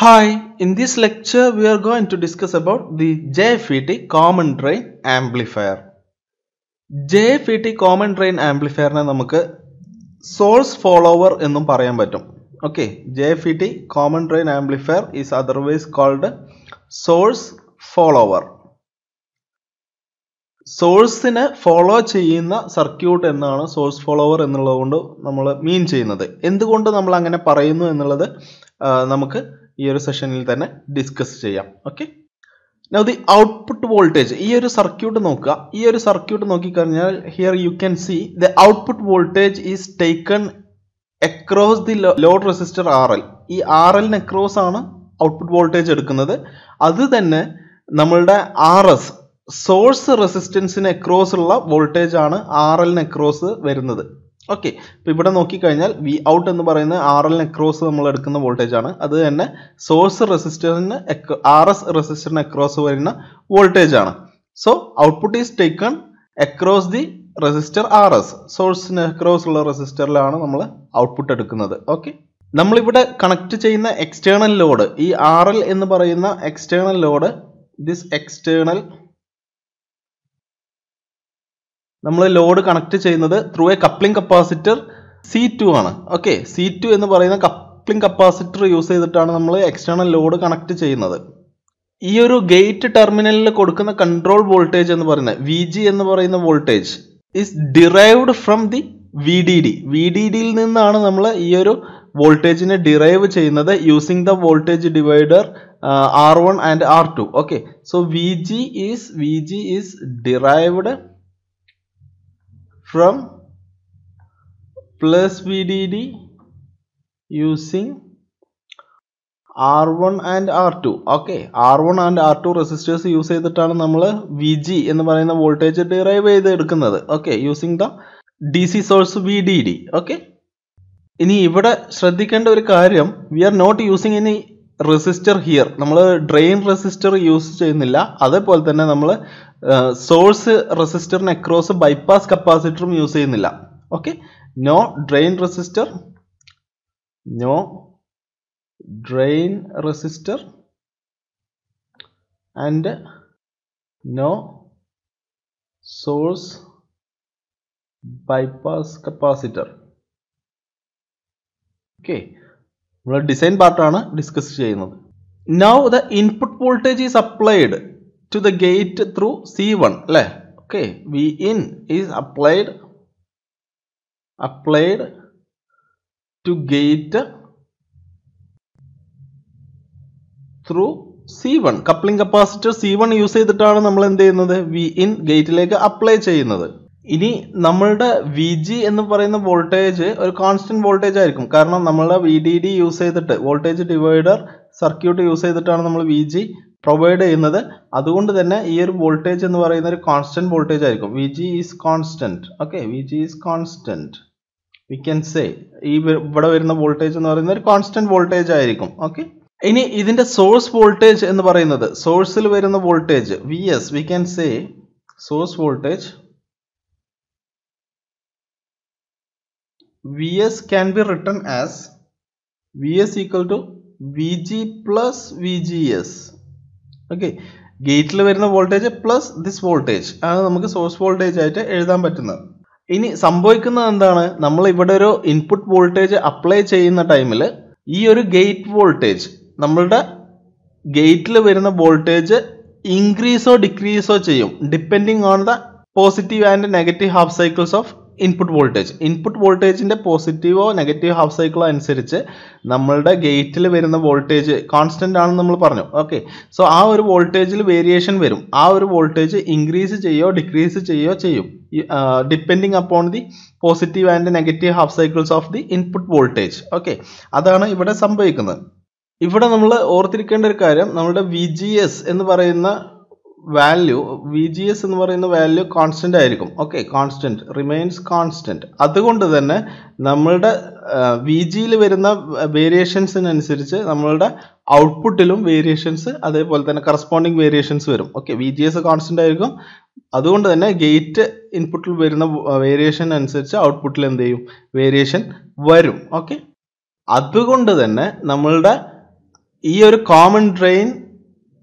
Hi, in this lecture we are going to discuss about the JFET common drain amplifier. JFET common drain amplifier na നമുക്ക് source follower ennum പറയാൻ pattum. Okay, JFET common drain amplifier is otherwise called source follower. സോഴ്സിനെ follow ചെയ്യുന്ന circuit എന്നാണ് source follower എന്നുള്ളത് കൊണ്ട് നമ്മൾ മീൻ ചെയ്യുന്നത് എന്തുകൊണ്ട് നമ്മൾ അങ്ങനെ പറയുന്നു എന്നുള്ളത് നമുക്ക് ഈ ഒരു സെഷനിൽ തന്നെ ഡിസ്കസ് ചെയ്യാം okay now the output voltage ഈ ഒരു സർക്യൂട്ട് നോക്കുക ഈ ഒരു സർക്യൂട്ട് നോക്കിക്കഴിഞ്ഞാൽ here you can see the output voltage is taken across the load resistor R L ഈ ആർ എല്ലിന് അക്രോസ് ആണ് ഔട്ട്പുട്ട് വോൾട്ടേജ് എടുക്കുന്നത് അത് തന്നെ നമ്മളുടെ ആർ എസ് സോഴ്സ് റെസിസ്റ്റൻസിന് അക്രോസ് ഉള്ള വോൾട്ടേജ് ആണ് ആർ എല്ലിന് അക്രോസ് വരുന്നത് ഓക്കെ ഇപ്പോൾ ഇവിടെ നോക്കിക്കഴിഞ്ഞാൽ വി ഔട്ട് എന്ന് പറയുന്ന ആർ എൽ എക്രോസ് നമ്മൾ എടുക്കുന്ന വോൾട്ടേജ് ആണ് അത് തന്നെ സോഴ്സ് റെസിസ്റ്ററിന് ആർ എസ് റെസിസ്റ്ററിന് എക്രോസ് വരുന്ന വോൾട്ടേജ് ആണ് so output is taken across the resistor R S സോഴ്സിന് അക്രോസ് ഉള്ള റെസിസ്റ്ററിലാണ് നമ്മൾ ഔട്ട്പുട്ട് എടുക്കുന്നത് ഓക്കെ നമ്മളിവിടെ കണക്ട് ചെയ്യുന്ന എക്സ്റ്റേണൽ ലോഡ് ഈ ആർ എൽ എന്ന് പറയുന്ന എക്സ്റ്റേണൽ ലോഡ് ദിസ് എക്സ്റ്റേണൽ നമ്മൾ ലോഡ് കണക്ട് ചെയ്യുന്നത് through a coupling capacitor C two ആണ് ഓക്കെ സി ടു എന്ന് പറയുന്ന കപ്ലിംഗ് കപ്പാസിറ്റർ യൂസ് ചെയ്തിട്ടാണ് നമ്മൾ എക്സ്റ്റേണൽ ലോഡ് കണക്ട് ചെയ്യുന്നത് ഈ ഒരു ഗേറ്റ് ടെർമിനലിൽ കൊടുക്കുന്ന കൺട്രോൾ വോൾട്ടേജ് എന്ന് പറയുന്നത് വി ജി എന്ന് പറയുന്ന voltage is derived from the V D D V D ഡിയിൽ നിന്നാണ് നമ്മൾ ഈ ഒരു വോൾട്ടേജിനെ ഡിറൈവ് ചെയ്യുന്നത് using the voltage divider R one and R two okay so V G is V G is derived from plus VDD using R1 and R2 okay R one and R two resistors use ചെയ്തിട്ടാണ് നമ്മൾ V G എന്ന് പറയുന്ന voltage derive ചെയ്ത് എടുക്കുന്നത് okay using the D C source V D D okay ഇനി ഇവിടെ ശ്രദ്ധിക്കേണ്ട ഒരു കാര്യം we are not using any resistor here നമ്മൾ ഡ്രെയിൻ റെസിസ്റ്റർ യൂസ് ചെയ്യുന്നില്ല അതേപോലെ തന്നെ നമ്മൾ സോഴ്സ് റെസിസ്റ്ററിന് അക്രോസ് ബൈപ്പാസ് കപ്പാസിറ്ററും യൂസ് ചെയ്യുന്നില്ല okay no drain resistor no drain resistor and no source bypass capacitor okay നമ്മൾ ഡിസൈൻ പാർട്ടാണ് ഡിസ്കസ് ചെയ്യുന്നത് now the input voltage is applied to the gate through C one അല്ലേ okay V in is applied applied to gate through C one coupling capacitor C one use ചെയ്തിട്ടാണ് നമ്മൾ എന്ത് ചെയ്യുന്നത് V in ഗേറ്റിലേക്ക് apply ചെയ്യുന്നത് ഇനി നമ്മളുടെ V G എന്ന് പറയുന്ന വോൾട്ടേജ് ഒരു കോൺസ്റ്റന്റ് വോൾട്ടേജ് ആയിരിക്കും കാരണം നമ്മളുടെ വി ഡി ഡി യൂസ് ചെയ്തിട്ട് വോൾട്ടേജ് ഡിവൈഡർ സർക്യൂട്ട് യൂസ് ചെയ്തിട്ടാണ് നമ്മൾ വി ജി പ്രൊവൈഡ് ചെയ്യുന്നത് അതുകൊണ്ട് തന്നെ ഈ ഒരു വോൾട്ടേജ് എന്ന് പറയുന്ന ഒരു കോൺസ്റ്റന്റ് വോൾട്ടേജ് ആയിരിക്കും V G is constant okay V G is constant we can say ഈ ഇവിടെ വരുന്ന വോൾട്ടേജ് എന്ന് പറയുന്ന ഒരു കോൺസ്റ്റന്റ് വോൾട്ടേജ് ആയിരിക്കും ഓക്കെ ഇനി ഇതിന്റെ സോഴ്സ് വോൾട്ടേജ് എന്ന് പറയുന്നത് സോഴ്സിൽ വരുന്ന voltage V S we can say source voltage Vs can be written as Vs equal to Vg plus Vgs. Okay. ഗേറ്റിൽ വരുന്ന വോൾട്ടേജ് പ്ലസ് ദിസ് വോൾട്ടേജ് ആണ് നമുക്ക് സോഴ്സ് വോൾട്ടേജ് ആയിട്ട് എഴുതാൻ പറ്റുന്നത് ഇനി സംഭവിക്കുന്നത് എന്താണ് നമ്മൾ ഇവിടെ ഒരു ഇൻപുട്ട് വോൾട്ടേജ് അപ്ലൈ ചെയ്യുന്ന ടൈമിൽ ഈ ഒരു ഗേറ്റ് വോൾട്ടേജ് നമ്മളുടെ ഗേറ്റിൽ വരുന്ന വോൾട്ടേജ് ഇൻക്രീസോ ഡിക്രീസോ ചെയ്യും depending on the positive and negative half cycles of input voltage input വോൾട്ടേജിൻ്റെ പോസിറ്റീവോ നെഗറ്റീവ് ഹാഫ് സൈക്കിളോ അനുസരിച്ച് നമ്മളുടെ ഗേറ്റിൽ വരുന്ന വോൾട്ടേജ് കോൺസ്റ്റൻ്റ് ആണെന്ന് നമ്മൾ പറഞ്ഞു ഓക്കെ സോ ആ ഒരു വോൾട്ടേജിൽ വേരിയേഷൻ വരും ആ ഒരു വോൾട്ടേജ് ഇൻക്രീസ് ചെയ്യോ ഡിക്രീസ് ചെയ്യോ ചെയ്യും depending upon the positive and negative half cycles of the input voltage okay അതാണ് ഇവിടെ സംഭവിക്കുന്നത് ഇവിടെ നമ്മൾ ഓർത്തിരിക്കേണ്ട ഒരു കാര്യം നമ്മുടെ വി എന്ന് പറയുന്ന വാല്യൂ വി ജി എസ് എന്ന് പറയുന്ന വാല്യൂ കോൺസ്റ്റൻ്റ് ആയിരിക്കും ഓക്കെ കോൺസ്റ്റൻറ്റ് റിമെയിൻസ് കോൺസ്റ്റൻറ്റ് അതുകൊണ്ട് തന്നെ നമ്മളുടെ വി ജിയിൽ വരുന്ന വേരിയേഷൻസിനനുസരിച്ച് നമ്മളുടെ ഔട്ട്പുട്ടിലും വേരിയേഷൻസ് അതേപോലെ തന്നെ കറസ്പോണ്ടിങ് വേരിയേഷൻസ് വരും okay V G S constant ആയിരിക്കും അതുകൊണ്ട് തന്നെ ഗേറ്റ് ഇൻപുട്ടിൽ വരുന്ന വേരിയേഷൻ അനുസരിച്ച് ഔട്ട്പുട്ടിൽ എന്ത് ചെയ്യും വേരിയേഷൻ വരും ഓക്കെ അതുകൊണ്ട് തന്നെ നമ്മളുടെ ഈ ഒരു കോമൺ ഡ്രെയിൻ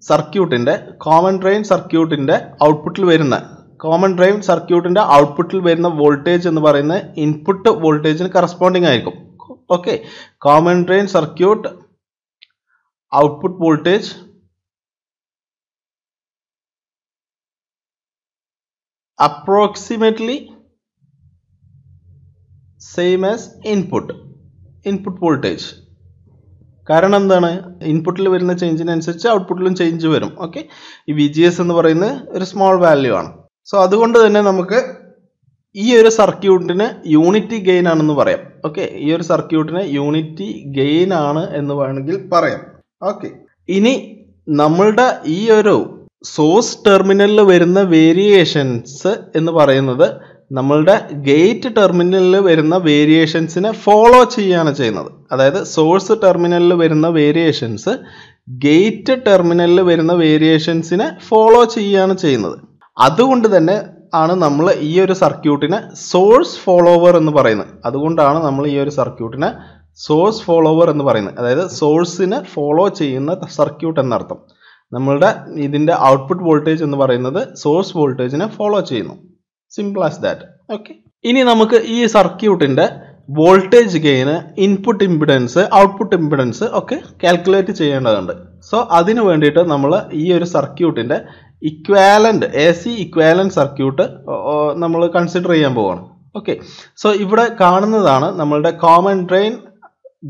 സർക്യൂട്ടിൻ്റെ കോമൺ ഡ്രെയിൻ സർക്യൂട്ടിൻ്റെ ഔട്ട്പുട്ടിൽ വരുന്ന കോമൺ ഡ്രൈവ് സർക്യൂട്ടിൻ്റെ ഔട്ട്പുട്ടിൽ വരുന്ന വോൾട്ടേജ് എന്ന് പറയുന്നത് ഇൻപുട്ട് വോൾട്ടേജിന് കറസ്പോണ്ടിങ് ആയിരിക്കും okay common drain circuit output voltage approximately same as input input voltage കാരണം എന്താണ് ഇൻപുട്ടിൽ വരുന്ന ചേഞ്ചിനനുസരിച്ച് ഔട്ട്പുട്ടിലും ചേഞ്ച് വരും ഓക്കെ ഈ വി ജി എസ് എന്ന് പറയുന്നത് ഒരു സ്മോൾ വാല്യൂ ആണ് സോ അതുകൊണ്ട് തന്നെ നമുക്ക് ഈ ഒരു സർക്യൂട്ടിന് യൂണിറ്റി ഗെയിൻ ആണെന്ന് പറയാം ഓക്കെ ഈ ഒരു സർക്യൂട്ടിന് യൂണിറ്റി ഗെയിൻ ആണ് എന്ന് വേണമെങ്കിൽ പറയാം ഓക്കെ ഇനി നമ്മളുടെ ഈ ഒരു സോഴ്സ് ടെർമിനലിൽ വരുന്ന വേരിയേഷൻസ് എന്ന് പറയുന്നത് നമ്മളുടെ ഗേറ്റ് ടെർമിനലിൽ വരുന്ന വേരിയേഷൻസിനെ ഫോളോ ചെയ്യുകയാണ് ചെയ്യുന്നത് അതായത് സോഴ്സ് ടെർമിനലിൽ വരുന്ന വേരിയേഷൻസ് ഗേറ്റ് ടെർമിനലിൽ വരുന്ന വേരിയേഷൻസിനെ ഫോളോ ചെയ്യുകയാണ് ചെയ്യുന്നത് അതുകൊണ്ട് തന്നെ ആണ് നമ്മൾ ഈ ഒരു സർക്യൂട്ടിനെ സോഴ്സ് ഫോളോവർ എന്ന് പറയുന്നത് അതുകൊണ്ടാണ് നമ്മൾ ഈ ഒരു സർക്യൂട്ടിനെ സോഴ്സ് ഫോളോവർ എന്ന് പറയുന്നത് അതായത് സോഴ്സിനെ ഫോളോ ചെയ്യുന്ന സർക്യൂട്ട് എന്നർത്ഥം നമ്മളുടെ ഇതിൻ്റെ ഔട്ട്പുട്ട് വോൾട്ടേജ് എന്ന് പറയുന്നത് സോഴ്സ് വോൾട്ടേജിനെ ഫോളോ ചെയ്യുന്നു സിമ്പിൾ ആസ് ദാറ്റ് ഓക്കെ ഇനി നമുക്ക് ഈ സർക്യൂട്ടിൻ്റെ വോൾട്ടേജ് ഗെയിന് ഇൻപുട്ട് ഇമ്പിഡൻസ് ഔട്ട്പുട്ട് ഇമ്പിഡൻസ് ഒക്കെ കാൽക്കുലേറ്റ് ചെയ്യേണ്ടതുണ്ട് സോ അതിന് വേണ്ടിയിട്ട് നമ്മൾ ഈ ഒരു സർക്യൂട്ടിൻ്റെ equivalent A C equivalent circuit നമ്മൾ കൺസിഡർ ചെയ്യാൻ പോവാണ് ഓക്കെ സോ ഇവിടെ കാണുന്നതാണ് നമ്മളുടെ കോമൺ ഡ്രെയിൻ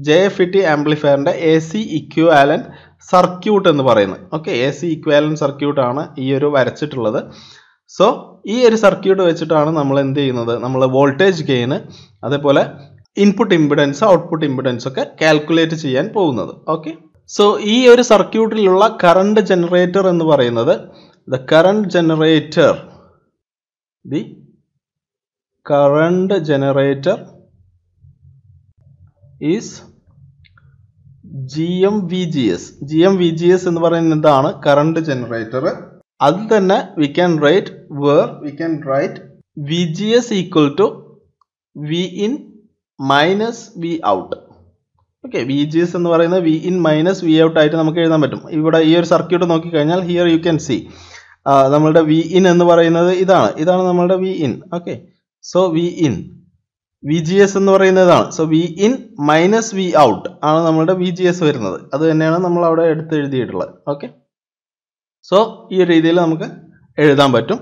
ജെ ടി ആംപ്ലിഫയറിൻ്റെ എ സി ഇക്വാലൻറ്റ് സർക്യൂട്ട് എന്ന് പറയുന്നത് ഓക്കെ എ സി ഇക്വാലൻ്റ് സർക്യൂട്ടാണ് ഈ ഒരു വരച്ചിട്ടുള്ളത് സോ ഈ ഒരു സർക്യൂട്ട് വെച്ചിട്ടാണ് നമ്മൾ എന്ത് ചെയ്യുന്നത് നമ്മൾ വോൾട്ടേജ് ഗെയിന് അതേപോലെ ഇൻപുട്ട് ഇമ്പിഡൻസ് ഔട്ട്പുട്ട് ഇമ്പിഡൻസ് ഒക്കെ കാൽക്കുലേറ്റ് ചെയ്യാൻ പോകുന്നത് ഓക്കെ സോ ഈ ഒരു സർക്യൂട്ടിലുള്ള കറണ്ട് ജനറേറ്റർ എന്ന് പറയുന്നത് the current generator the current generator is G M V G S G M V G S എന്ന് പറയുന്ന എന്താണ് കറണ്ട് ജനറേറ്റർ അത് തന്നെ we can write where we can write V G S equal to V in minus V out okay V G S എന്ന് പറയുന്നത് V in minus V out ആയിട്ട് നമുക്ക് എഴുതാൻ പറ്റും ഇവിടെ ഈ ഒരു സർക്യൂട്ട് നോക്കിക്കഴിഞ്ഞാൽ ഹിയർ യു ക്യാൻ സി നമ്മളുടെ വി ഇൻ എന്ന് പറയുന്നത് ഇതാണ് ഇതാണ് നമ്മളുടെ V in okay so V in V G S എന്ന് പറയുന്നതാണ് so V in minus V out ആണ് നമ്മളുടെ വി ജി എസ് വരുന്നത് അത് തന്നെയാണ് നമ്മൾ അവിടെ എടുത്ത് എഴുതിയിട്ടുള്ളത് ഓക്കെ സോ ഈ രീതിയിൽ നമുക്ക് എഴുതാൻ പറ്റും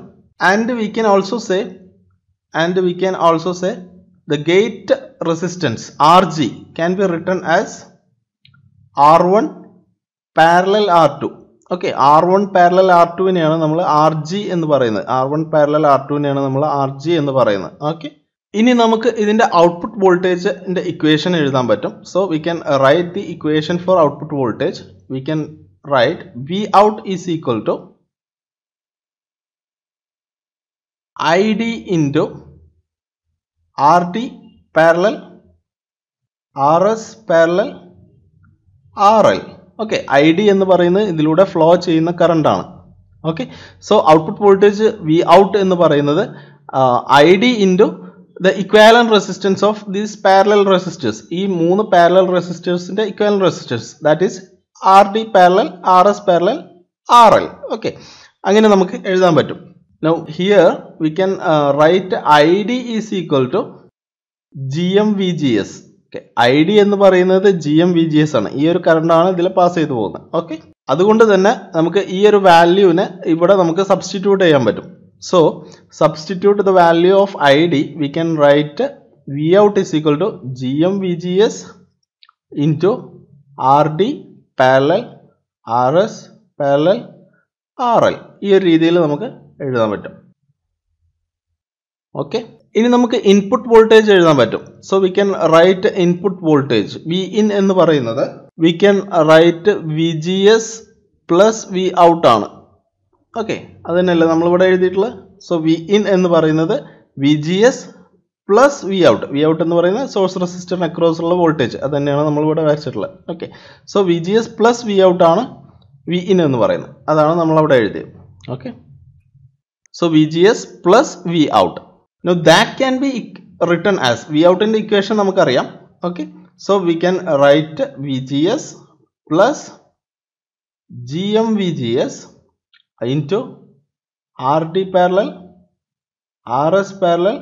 and we can also say and we can also say the gate resistance R G can be written as R one parallel R two okay R one parallel R ടുവിനെയാണ് നമ്മൾ R G എന്ന് പറയുന്നത് R one parallel R ടുവിനെയാണ് നമ്മൾ R G എന്ന് പറയുന്നത് okay ഇനി നമുക്ക് ഇതിൻ്റെ ഔട്ട്പുട്ട് വോൾട്ടേജിൻ്റെ ഇക്വേഷൻ എഴുതാൻ പറ്റും so we can write the equation for output voltage we can write V out is equal to ID into RD parallel RS parallel RL okay I D എന്ന് പറയുന്നത് ഇതിലൂടെ ഫ്ലോ ചെയ്യുന്ന current ആണ് okay so output voltage V out എന്ന് പറയുന്നത് I D into the equivalent resistance of these parallel resistors ഈ മൂന്ന് parallel റെസിസ്റ്റേഴ്സിൻ്റെ equivalent resistors that is R D parallel R S parallel R L okay അങ്ങനെ നമുക്ക് എഴുതാൻ പറ്റും now here we can write I D is equal to G M V G S okay I D എന്ന് പറയുന്നത് G M V G S ആണ് ഈ ഒരു കറണ്ടാണ് ഇതിൽ പാസ് ചെയ്തു പോകുന്നത് ഓക്കെ അതുകൊണ്ട് തന്നെ നമുക്ക് ഈ ഒരു വാല്യൂവിനെ ഇവിടെ നമുക്ക് സബ്സ്റ്റിറ്റ്യൂട്ട് ചെയ്യാൻ പറ്റും so substitute the value of I D we can write V out is equal to G M V G S into R D parallel R S parallel R L ഈ ഒരു രീതിയിൽ നമുക്ക് എഴുതാൻ പറ്റും okay ഇനി നമുക്ക് input voltage എഴുതാൻ പറ്റും so we can write input voltage V in എന്ന് പറയുന്നത് we can write V G S plus V out ആണ് ഓക്കെ അത് നമ്മളിവിടെ എഴുതിയിട്ടുള്ളത് സോ വി ഇൻ എന്ന് പറയുന്നത് V G S plus V out V out എന്ന് പറയുന്നത് സോഴ്സ് അക്രോസ് ഉള്ള വോൾട്ടേജ് അത് തന്നെയാണ് നമ്മൾ ഇവിടെ വരച്ചിട്ടുള്ളത് okay so V G S plus V out ആണ് വി ഇൻ എന്ന് പറയുന്നത് അതാണ് നമ്മൾ അവിടെ എഴുതിയത് okay so V G S plus V out now that can be written as V ഔട്ടിൻ്റെ ഇക്വേഷൻ നമുക്കറിയാം okay so we can write V G S plus G M V G S into R D parallel R S parallel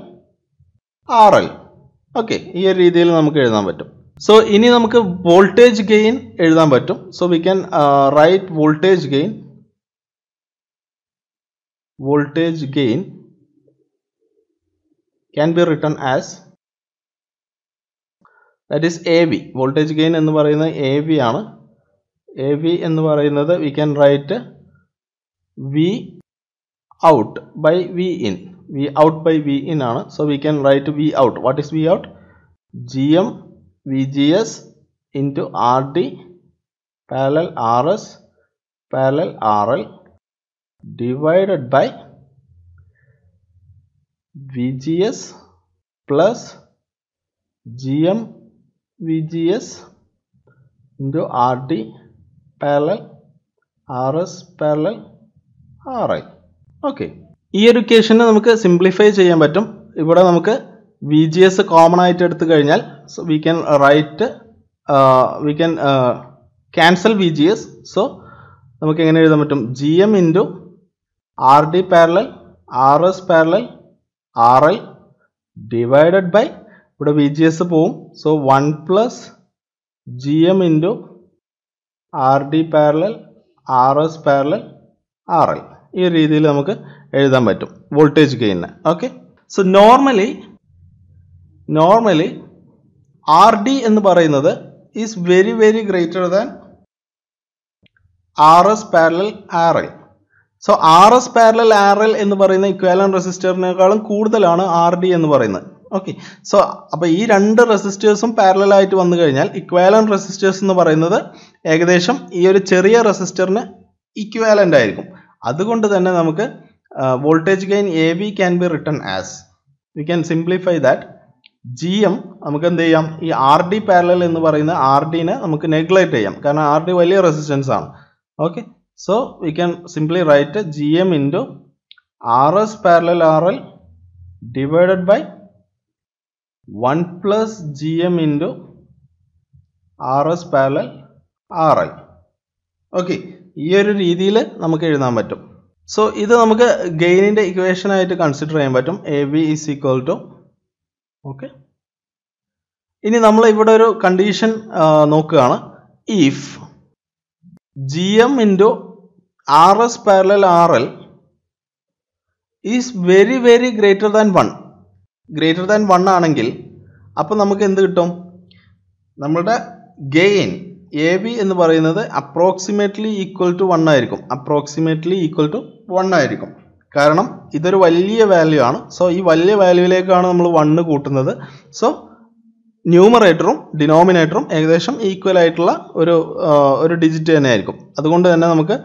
RL. Okay, here we will write it. So, this is voltage gain. So, we can uh, write voltage gain. Voltage gain can be written as that is AV. Voltage gain is AV. AV is we can write V out by V in. V out by V in so we can write V out what is V out GM VGS into RD parallel RS parallel RL divided by VGS plus GM VGS into RD parallel RS parallel RL okay ഈ ഒരു നമുക്ക് simplify ചെയ്യാൻ പറ്റും ഇവിടെ നമുക്ക് V G S common ആയിട്ട് എടുത്തു കഴിഞ്ഞാൽ so we can write we can cancel V G S so നമുക്ക് എങ്ങനെ എഴുതാൻ പറ്റും G M into R D parallel R S parallel R L divided by ഇവിടെ വി ജി എസ് പോവും so one plus G M into R D parallel R S parallel R L ഈ രീതിയിൽ നമുക്ക് എഴുതാൻ പറ്റും വോൾട്ടേജ് ഗെയിനിന് okay so normally normally R D എന്ന് പറയുന്നത് is very very greater than R S parallel R L so R S parallel R L എന്ന് പറയുന്ന ഇക്വാലൻ റെസിസ്റ്ററിനേക്കാളും കൂടുതലാണ് ആർ ഡി എന്ന് പറയുന്നത് ഓക്കെ സോ അപ്പോൾ ഈ രണ്ട് റെസിസ്റ്റേഴ്സും പാരലായിട്ട് വന്നു കഴിഞ്ഞാൽ ഇക്വാലൻ റെസിസ്റ്റേഴ്സ് എന്ന് പറയുന്നത് ഏകദേശം ഈ ഒരു ചെറിയ റെസിസ്റ്ററിന് ഇക്വാലൻ്റ് ആയിരിക്കും അതുകൊണ്ട് തന്നെ നമുക്ക് uh, voltage gain AV can be written as we can simplify that GM നമുക്ക് എന്ത് ചെയ്യാം ഈ ആർ ഡി പാരലൽ എന്ന് പറയുന്ന ആർ ഡിനെ നമുക്ക് നെഗ്ലക്റ്റ് ചെയ്യാം കാരണം ആർ ഡി വലിയ റെസിസ്റ്റൻസ് ആണ് okay so we can simply write G M into R S parallel R L divided by one plus G M into R S parallel R L okay ഈ ഒരു രീതിയിൽ നമുക്ക് എഴുതാൻ പറ്റും സോ ഇത് നമുക്ക് ഗെയിനിൻ്റെ ഇക്വേഷനായിട്ട് കൺസിഡർ ചെയ്യാൻ പറ്റും A B is equal to okay ഇനി നമ്മൾ ഇവിടെ ഒരു കണ്ടീഷൻ നോക്കുകയാണ് if G M into R S parallel R L is very very greater than one greater than one ആണെങ്കിൽ അപ്പം നമുക്ക് എന്ത് കിട്ടും നമ്മളുടെ ഗെയിൻ എ ബി എന്ന് പറയുന്നത് അപ്രോക്സിമേറ്റ്ലി ഈക്വൽ ടു വൺ ആയിരിക്കും അപ്രോക്സിമേറ്റ്ലി ഈക്വൽ ടു വൺ ആയിരിക്കും കാരണം ഇതൊരു വലിയ വാല്യൂ ആണ് സോ ഈ വലിയ വാല്യൂവിലേക്കാണ് നമ്മൾ വണ്ണ് കൂട്ടുന്നത് സോ ന്യൂമറേറ്ററും ഡിനോമിനേറ്ററും ഏകദേശം ഈക്വൽ ആയിട്ടുള്ള ഒരു ഒരു ഡിജിറ്റ് തന്നെ ആയിരിക്കും അതുകൊണ്ട് തന്നെ നമുക്ക്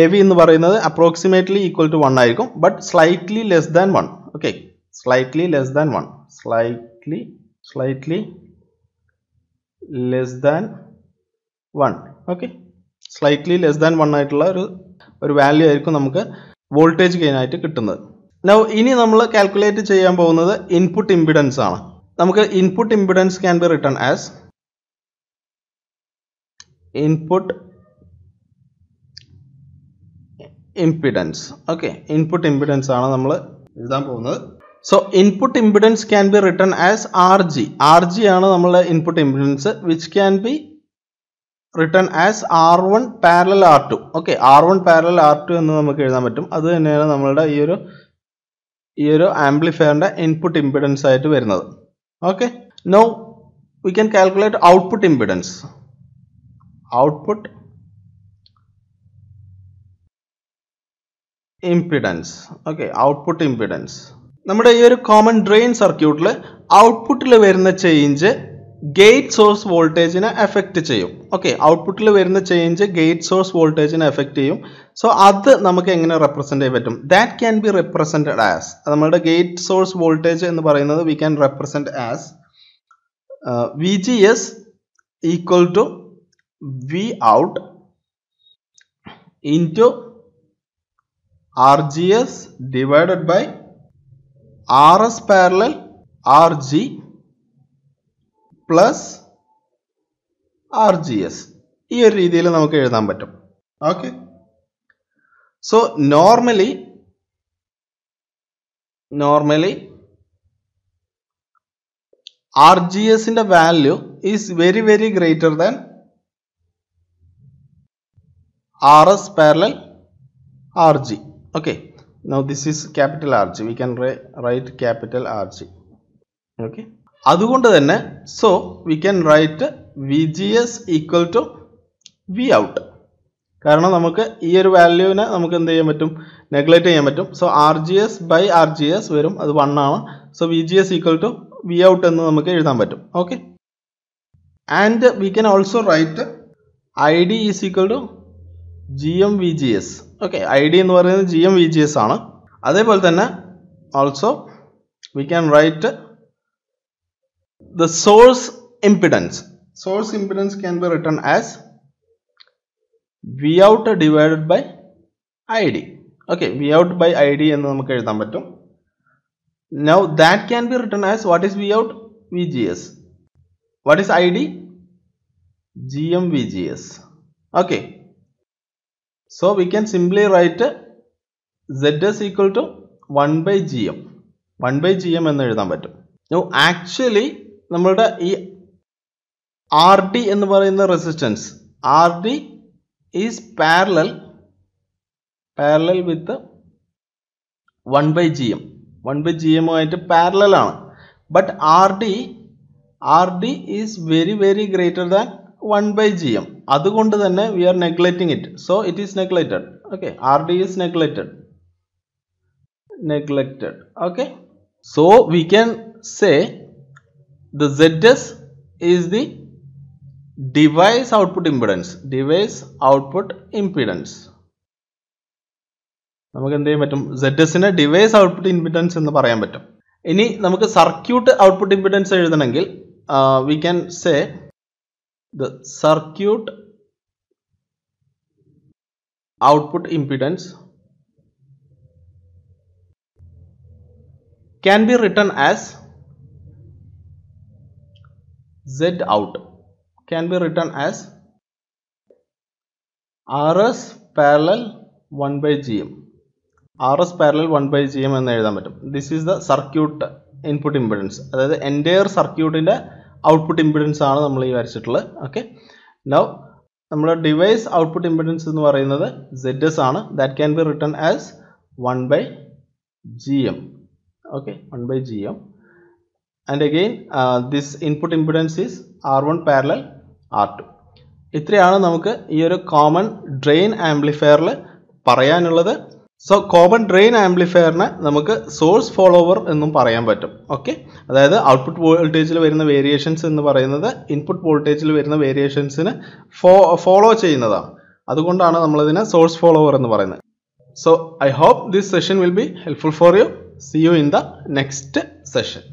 എ വി എന്ന് പറയുന്നത് അപ്രോക്സിമേറ്റ്ലി ഈക്വൽ ടു വൺ ആയിരിക്കും but slightly less than one okay slightly less than one slightly slightly less than one okay slightly less than one ആയിട്ടുള്ള ഒരു ഒരു വാല്യൂ ആയിരിക്കും നമുക്ക് വോൾട്ടേജ് ഗെയിനായിട്ട് കിട്ടുന്നത് നൗ ഇനി നമ്മൾ കാൽക്കുലേറ്റ് ചെയ്യാൻ പോകുന്നത് ഇൻപുട്ട് ഇമ്പിഡൻസ് ആണ് നമുക്ക് input impedance can be written as input impedance okay input impedance ആണ് നമ്മൾ എഴുതാൻ പോകുന്നത് so input impedance can be written as R G R G ആണ് നമ്മളുടെ input impedance which can be written as R one parallel R two okay R one parallel R two എന്ന് നമുക്ക് എഴുതാൻ പറ്റും അത് തന്നെയാണ് നമ്മളുടെ ഈ ഒരു ഈ ഒരു ആംപ്ലിഫയറിന്റെ ഇൻപുട്ട് ഇമ്പിഡൻസ് ആയിട്ട് വരുന്നത് okay now we can calculate output impedance output impedance okay output impedance നമ്മുടെ ഈ ഒരു കോമൺ ഡ്രെയിൻ സർക്യൂട്ടിൽ ഔട്ട്പുട്ടിൽ വരുന്ന change gate source voltage in effect cheyum okay output il verna change gate source voltage in effect cheyum so adu namak engena represent cheyattum that can be represented as nammalde gate source voltage ennu parayunnathu we can represent as uh, vgs equal to Vout into rgs divided by rs parallel rg plus R G S ഈ ഒരു രീതിയിൽ നമുക്ക് എഴുതാൻ പറ്റും okay so normally normally R G എസിന്റെ value is very very greater than R S parallel R G okay now this is capital R G we can write capital R G okay അതുകൊണ്ട് തന്നെ so we can write V G S equal to V out കാരണം നമുക്ക് ഈ ഒരു വാല്യൂവിനെ നമുക്ക് എന്ത് ചെയ്യാൻ പറ്റും നെഗ്ലക്റ്റ് ചെയ്യാൻ പറ്റും so R G S by R G S വരും അത് വൺ ആണ് so V G S equal to V out എന്ന് നമുക്ക് എഴുതാൻ പറ്റും okay and we can also write I D is equal to G M V G S okay I D എന്ന് പറയുന്നത് G M V G S ആണ് അതേപോലെ തന്നെ also we can write the source impedance source impedance can be written as v out divided by id okay v out by id now that can be written as what is v out vgs what is id gm okay so we can simply write zs equal to 1 by gm 1 by gm now actually നമ്മളുടെ ഈ R D എന്ന് പറയുന്ന resistance R D is parallel parallel with one by G M one by G parallel ആണ് but R D R D is very very greater than one by G M അതുകൊണ്ട് തന്നെ we are neglecting it so it is neglected okay R D is neglected neglected okay so we can say the ZS is the device output impedance. Device output impedance. നമുക്ക് എന്ത് ചെയ്യാൻ പറ്റും Z എസിന് device output impedance എന്ന് പറയാൻ പറ്റും ഇനി നമുക്ക് സർക്യൂട്ട് ഔട്ട്പുട്ട് ഇമ്പിഡൻസ് എഴുതണമെങ്കിൽ we can say the circuit output impedance can be written as z out can be written as rs parallel 1 by gm rs parallel 1 by gm this is the circuit input impedance that is the entire circuit in the output impedance aanu nammal okay now nammala device output impedance ennu another Z. aanu that can be written as 1 by gm okay 1 by gm and again uh, this input impedance is R1 parallel R2 ഇത്രയാണ് നമുക്ക് ഈ ഒരു common drain ആംപ്ലിഫയറിൽ പറയാനുള്ളത് so common drain ആംപ്ലിഫയറിനെ നമുക്ക് source follower എന്നും പറയാൻ പറ്റും ഓക്കെ അതായത് ഔട്ട്പുട്ട് വോൾട്ടേജിൽ വരുന്ന വേരിയേഷൻസ് എന്ന് പറയുന്നത് ഇൻപുട്ട് വോൾട്ടേജിൽ വരുന്ന വേരിയേഷൻസിന് ഫോളോ ചെയ്യുന്നതാണ് അതുകൊണ്ടാണ് നമ്മളിതിനെ സോഴ്സ് ഫോളോവർ എന്ന് പറയുന്നത് so I hope this session will be helpful for you see you in the next session